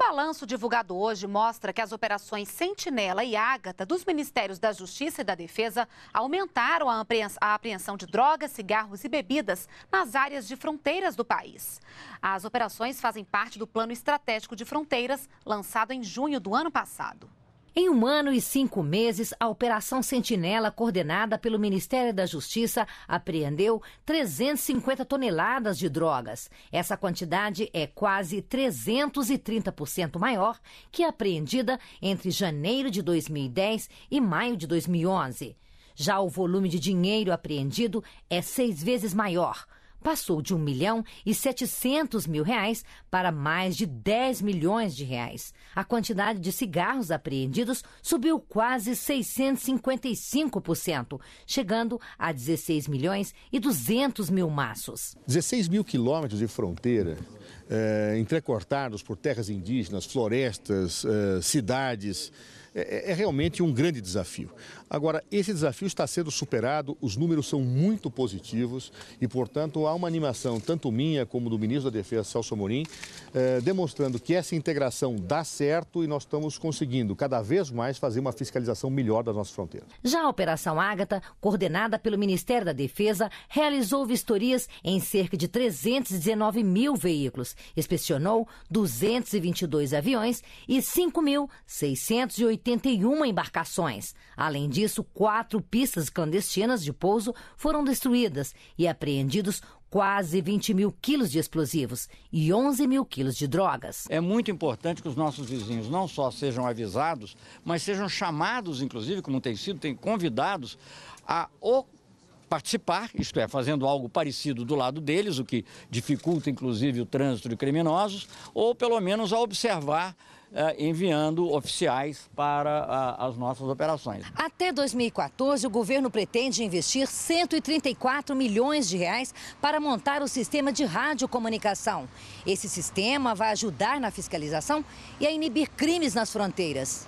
balanço divulgado hoje mostra que as operações Sentinela e Ágata dos Ministérios da Justiça e da Defesa aumentaram a apreensão de drogas, cigarros e bebidas nas áreas de fronteiras do país. As operações fazem parte do Plano Estratégico de Fronteiras, lançado em junho do ano passado. Em um ano e cinco meses, a Operação Sentinela, coordenada pelo Ministério da Justiça, apreendeu 350 toneladas de drogas. Essa quantidade é quase 330% maior que a apreendida entre janeiro de 2010 e maio de 2011. Já o volume de dinheiro apreendido é seis vezes maior passou de 1 milhão e 700 mil reais para mais de 10 milhões de reais. A quantidade de cigarros apreendidos subiu quase 655%, chegando a 16 milhões e 200 mil maços. 16 mil quilômetros de fronteira eh, entrecortados por terras indígenas, florestas, eh, cidades. É, é, é, realmente um grande desafio. Agora, esse desafio está sendo superado, os números são muito positivos e, portanto, há uma animação, tanto minha como do ministro da Defesa, Celso Amorim, eh, demonstrando que essa integração dá certo e nós estamos conseguindo cada vez mais fazer uma fiscalização melhor das nossas fronteiras. Já a Operação Ágata, coordenada pelo Ministério da Defesa, realizou vistorias em cerca de 319 mil veículos veículos, inspecionou 222 aviões e 5.681 embarcações. Além disso, quatro pistas clandestinas de pouso foram destruídas e apreendidos quase 20 mil quilos de explosivos e 11 mil quilos de drogas. É muito importante que os nossos vizinhos não só sejam avisados, mas sejam chamados, inclusive, como tem sido, tem convidados a participar, isto é, fazendo algo parecido do lado deles, o que dificulta inclusive o trânsito de criminosos, ou pelo menos a observar eh, enviando oficiais para ah, as nossas operações. Até 2014, o governo pretende investir 134 milhões de reais para montar o sistema de radiocomunicação. Esse sistema vai ajudar na fiscalização e a inibir crimes nas fronteiras.